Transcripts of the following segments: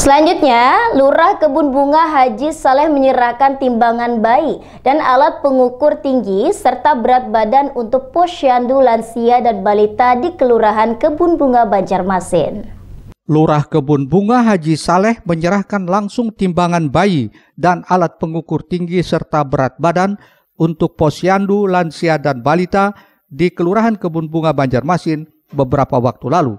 Selanjutnya, Lurah Kebun Bunga Haji Saleh menyerahkan timbangan bayi dan alat pengukur tinggi serta berat badan untuk posyandu lansia dan balita di Kelurahan Kebun Bunga Banjarmasin. Lurah Kebun Bunga Haji Saleh menyerahkan langsung timbangan bayi dan alat pengukur tinggi serta berat badan untuk posyandu, lansia, dan balita di Kelurahan Kebun Bunga Banjarmasin beberapa waktu lalu.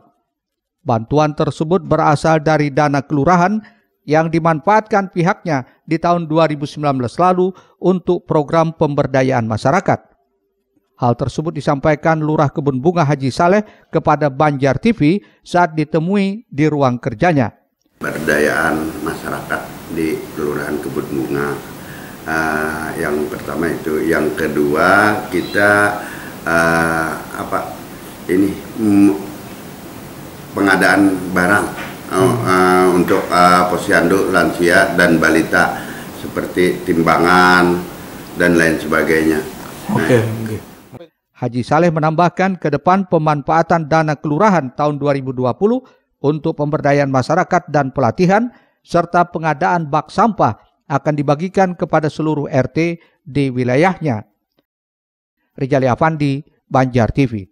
Bantuan tersebut berasal dari dana kelurahan yang dimanfaatkan pihaknya di tahun 2019 lalu untuk program pemberdayaan masyarakat. Hal tersebut disampaikan Lurah Kebun Bunga Haji Saleh kepada Banjar TV saat ditemui di ruang kerjanya. Pemberdayaan masyarakat di Kelurahan Kebun Bunga uh, yang pertama itu, yang kedua kita uh, apa ini mm, pengadaan barang uh, uh, untuk uh, posyandu lansia dan balita seperti timbangan dan lain sebagainya. Oke. Nah. Okay. Haji Saleh menambahkan ke depan pemanfaatan dana kelurahan tahun 2020 untuk pemberdayaan masyarakat dan pelatihan serta pengadaan bak sampah akan dibagikan kepada seluruh RT di wilayahnya. Rijali Afandi, Banjar TV.